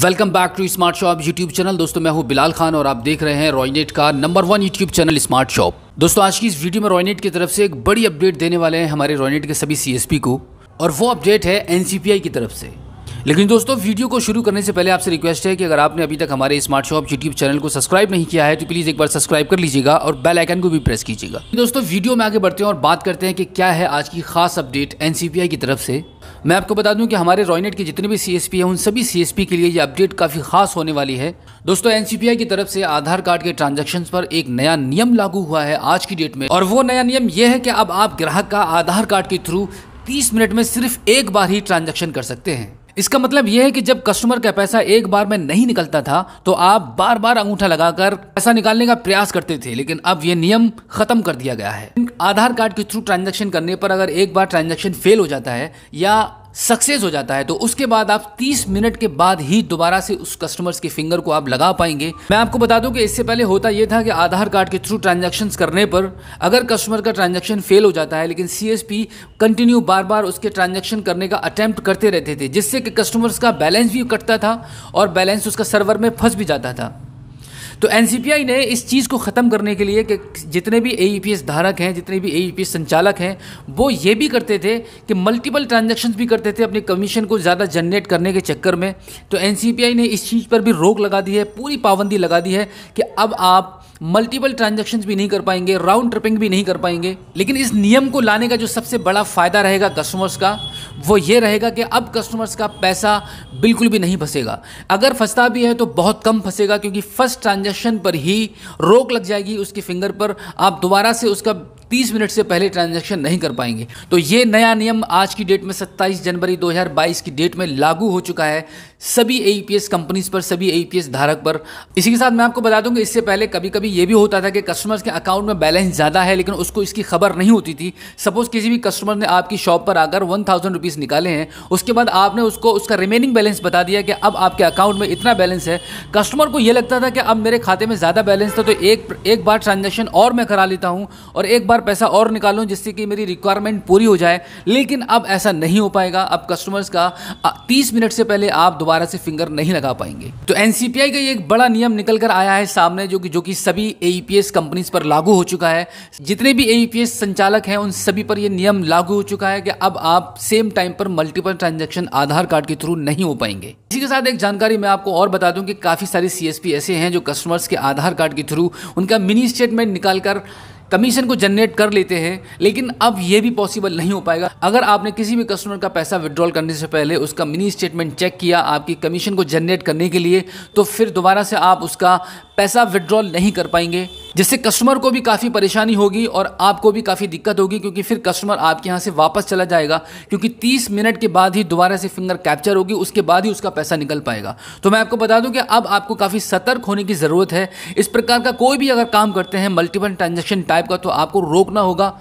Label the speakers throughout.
Speaker 1: welcome back to smart shop YouTube channel दोस्तों मैं हूं बिलाल खान और आप देख रहे हैं रॉयनेट का number one YouTube channel smart shop दोस्तों आज की इस वीडियो में रॉयनेट की तरफ से एक बड़ी अपडेट देने वाले हैं हमारे रॉयनेट के सभी सीएसपी को और वो अपडेट है एनसीपीआई की तरफ से लेकिन दोस्तों वीडियो को शुरू करने से पहले आपसे रिक्वेस्ट है कि अगर आपने अभी तक हमारे स्मार्ट शॉप यूट्यूब चैनल को सब्सक्राइब नहीं किया है तो प्लीज़ एक बार सब्सक्राइब कर लीजिएगा और बेल आइकन को भी प्रेस कीजिएगा दोस्तों वीडियो में आगे बढ़ते हैं और बात करते हैं कि क्या है आज की खास अपडेट एन की तरफ से मैं आपको बता दूं कि हमारे रॉयनेट के जितने भी सी एस हैं उन सभी सी के लिए ये अपडेट काफ़ी खास होने वाली है दोस्तों एन की तरफ से आधार कार्ड के ट्रांजेक्शन पर एक नया नियम लागू हुआ है आज की डेट में और वो नया नियम यह है कि अब आप ग्राहक का आधार कार्ड के थ्रू तीस मिनट में सिर्फ एक बार ही ट्रांजेक्शन कर सकते हैं इसका मतलब यह है कि जब कस्टमर का पैसा एक बार में नहीं निकलता था तो आप बार बार अंगूठा लगाकर पैसा निकालने का प्रयास करते थे लेकिन अब यह नियम खत्म कर दिया गया है आधार कार्ड के थ्रू ट्रांजैक्शन करने पर अगर एक बार ट्रांजैक्शन फेल हो जाता है या सक्सेस हो जाता है तो उसके बाद आप 30 मिनट के बाद ही दोबारा से उस कस्टमर्स के फिंगर को आप लगा पाएंगे मैं आपको बता दूं कि इससे पहले होता यह था कि आधार कार्ड के थ्रू ट्रांजैक्शन करने पर अगर कस्टमर का ट्रांजैक्शन फेल हो जाता है लेकिन सी कंटिन्यू बार बार उसके ट्रांजेक्शन करने का अटैम्प्ट करते रहते थे जिससे कि कस्टमर्स का बैलेंस भी कटता था और बैलेंस उसका सर्वर में फंस भी जाता था तो एन ने इस चीज़ को ख़त्म करने के लिए कि जितने भी ए e धारक हैं जितने भी ए e संचालक हैं वो ये भी करते थे कि मल्टीपल ट्रांजेक्शन भी करते थे अपने कमीशन को ज़्यादा जनरेट करने के चक्कर में तो एन ने इस चीज़ पर भी रोक लगा दी है पूरी पाबंदी लगा दी है कि अब आप मल्टीपल ट्रांजेक्शन भी नहीं कर पाएंगे राउंड ट्रिपिंग भी नहीं कर पाएंगे लेकिन इस नियम को लाने का जो सबसे बड़ा फ़ायदा रहेगा कस्टमर्स का वो ये रहेगा कि अब कस्टमर्स का पैसा बिल्कुल भी नहीं फंसेगा अगर फंसता भी है तो बहुत कम फंसेगा क्योंकि फ़र्स्ट ट्रांजेक्शन पर ही रोक लग जाएगी उसकी फिंगर पर आप दोबारा से उसका तीस मिनट से पहले ट्रांजेक्शन नहीं कर पाएंगे तो ये नया नियम आज की डेट में सत्ताईस जनवरी दो की डेट में लागू हो चुका है सभी ए कंपनीज पर सभी ए धारक पर इसी के साथ मैं आपको बता दूंगा इससे पहले कभी कभी ये भी होता था कि कस्टमर्स के अकाउंट में बैलेंस ज़्यादा है लेकिन उसको इसकी खबर नहीं होती थी सपोज किसी भी कस्टमर ने आपकी शॉप पर आकर वन थाउजेंड रुपीज़ निकाले हैं उसके बाद आपने उसको उसका रिमेनिंग बैलेंस बता दिया कि अब आपके अकाउंट में इतना बैलेंस है कस्टमर को यह लगता था कि अब मेरे खाते में ज़्यादा बैलेंस था तो एक एक बार ट्रांजेक्शन और मैं करा लेता हूँ और एक बार पैसा और निकालूँ जिससे कि मेरी रिक्वायरमेंट पूरी हो जाए लेकिन अब ऐसा नहीं हो पाएगा अब कस्टमर्स का तीस मिनट से पहले आप दोबारा से फिंगर नहीं लगा पाएंगे तो एन का ये एक बड़ा नियम निकल कर आया है सामने जो कि जो कि सभी ए कंपनीज e पर लागू हो चुका है जितने भी ए e संचालक हैं उन सभी पर यह नियम लागू हो चुका है कि अब आप सेम टाइम पर मल्टीपल ट्रांजेक्शन आधार कार्ड के थ्रू नहीं हो पाएंगे इसी के साथ एक जानकारी मैं आपको और बता दूं कि काफ़ी सारी सीएसपी ऐसे हैं जो कस्टमर्स के आधार कार्ड के थ्रू उनका मिनी स्टेटमेंट निकालकर कमीशन को जनरेट कर लेते हैं लेकिन अब ये भी पॉसिबल नहीं हो पाएगा अगर आपने किसी भी कस्टमर का पैसा विड्रॉल करने से पहले उसका मिनी स्टेटमेंट चेक किया आपकी कमीशन को जनरेट करने के लिए तो फिर दोबारा से आप उसका पैसा विड्रॉल नहीं कर पाएंगे जिससे कस्टमर को भी काफ़ी परेशानी होगी और आपको भी काफ़ी दिक्कत होगी क्योंकि फिर कस्टमर आपके यहाँ से वापस चला जाएगा क्योंकि तीस मिनट के बाद ही दोबारा से फिंगर कैप्चर होगी उसके बाद ही उसका पैसा निकल पाएगा तो मैं आपको बता दूं कि अब आपको काफ़ी सतर्क होने की ज़रूरत है इस प्रकार का कोई भी अगर काम करते हैं मल्टीपल ट्रांजेक्शन टाइप का तो आपको रोकना होगा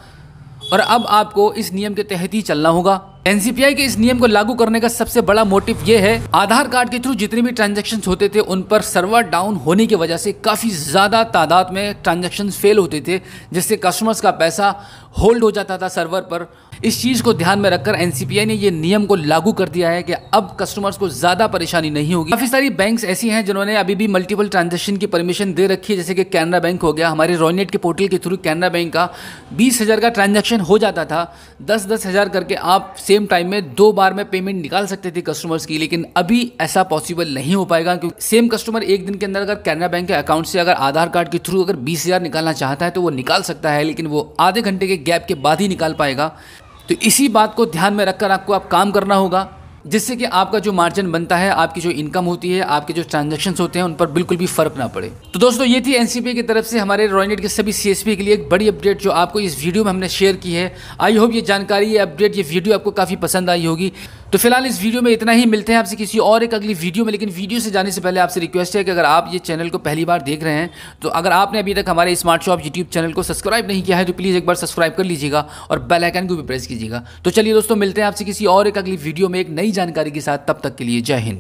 Speaker 1: और अब आपको इस नियम के तहत ही चलना होगा एनसीपीआई के इस नियम को लागू करने का सबसे बड़ा मोटिव ये है आधार कार्ड के थ्रू जितने भी ट्रांजेक्शन होते थे उन पर सर्वर डाउन होने की वजह से काफ़ी ज़्यादा तादाद में ट्रांजेक्शन फेल होते थे जिससे कस्टमर्स का पैसा होल्ड हो जाता था सर्वर पर इस चीज़ को ध्यान में रखकर एन ने ये नियम को लागू कर दिया है कि अब कस्टमर्स को ज़्यादा परेशानी नहीं होगी काफ़ी सारी बैंक्स ऐसी हैं जिन्होंने अभी भी मल्टीपल ट्रांजेक्शन की परमिशन दे रखी है जैसे कि कैनरा बैंक हो गया हमारे रॉयनेट के पोर्टल के थ्रू कैनरा बैंक का बीस हज़ार का ट्रांजेक्शन हो जाता था दस दस हज़ार करके आप सेम टाइम में दो बार में पेमेंट निकाल सकते थे कस्टमर्स की लेकिन अभी ऐसा पॉसिबल नहीं हो पाएगा क्योंकि सेम कस्टमर एक दिन के अंदर अगर कैनरा बैंक के अकाउंट से अगर आधार कार्ड के थ्रू अगर बीस निकालना चाहता है तो वो निकाल सकता है लेकिन वो आधे घंटे के गैप के बाद ही निकाल पाएगा तो इसी बात को ध्यान में रखकर आपको आप काम करना होगा जिससे कि आपका जो मार्जिन बनता है आपकी जो इनकम होती है आपके जो ट्रांजेक्शन होते हैं उन पर बिल्कुल भी फर्क ना पड़े तो दोस्तों ये थी एनसीपी की तरफ से हमारे रॉयनेट के सभी सीएसपी के लिए एक बड़ी अपडेट जो आपको इस वीडियो में हमने शेयर की है आई होप ये जानकारी ये अपडेट ये वीडियो आपको काफ़ी पसंद आई होगी तो फिलहाल इस वीडियो में इतना ही मिलते हैं आपसे किसी और एक अगली वीडियो में लेकिन वीडियो से जाने से पहले आपसे रिक्वेस्ट है कि अगर आप ये चैनल को पहली बार देख रहे हैं तो अगर आपने अभी तक हमारे स्मार्ट शॉप यूट्यूब चैनल को सब्सक्राइब नहीं किया है तो प्लीज़ एक बार सब्सक्राइब कर लीजिएगा और बेलाइकन को भी प्रेस कीजिएगा तो चलिए दोस्तों मिलते हैं आपसे किसी और एक अगली वीडियो में एक नई जानकारी के साथ तब तक के लिए जय हिंद